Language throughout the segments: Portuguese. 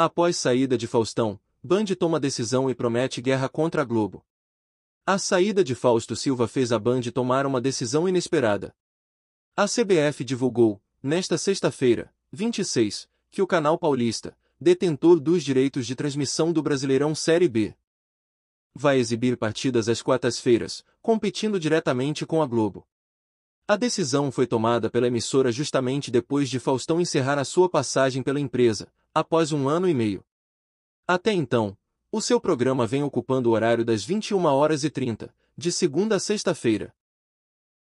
Após saída de Faustão, Band toma decisão e promete guerra contra a Globo. A saída de Fausto Silva fez a Band tomar uma decisão inesperada. A CBF divulgou, nesta sexta-feira, 26, que o canal paulista, detentor dos direitos de transmissão do Brasileirão Série B, vai exibir partidas às quartas-feiras, competindo diretamente com a Globo. A decisão foi tomada pela emissora justamente depois de Faustão encerrar a sua passagem pela empresa, após um ano e meio. Até então, o seu programa vem ocupando o horário das 21 horas e 30, de segunda a sexta-feira.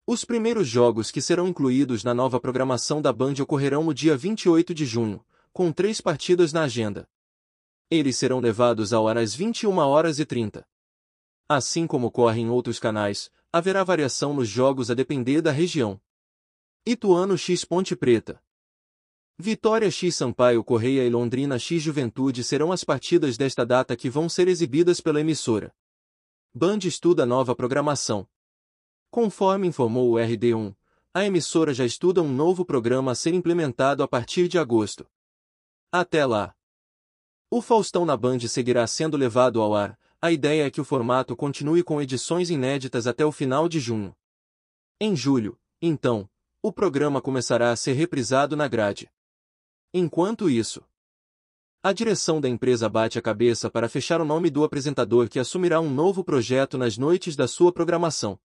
Os primeiros jogos que serão incluídos na nova programação da Band ocorrerão no dia 28 de junho, com três partidas na agenda. Eles serão levados ao ar às 21 horas e 30. Assim como ocorre em outros canais, haverá variação nos jogos a depender da região. Ituano X Ponte Preta, Vitória X Sampaio Correia e Londrina X Juventude serão as partidas desta data que vão ser exibidas pela emissora. Band estuda nova programação. Conforme informou o RD1, a emissora já estuda um novo programa a ser implementado a partir de agosto. Até lá. O Faustão na Band seguirá sendo levado ao ar, a ideia é que o formato continue com edições inéditas até o final de junho. Em julho, então, o programa começará a ser reprisado na grade. Enquanto isso, a direção da empresa bate a cabeça para fechar o nome do apresentador que assumirá um novo projeto nas noites da sua programação.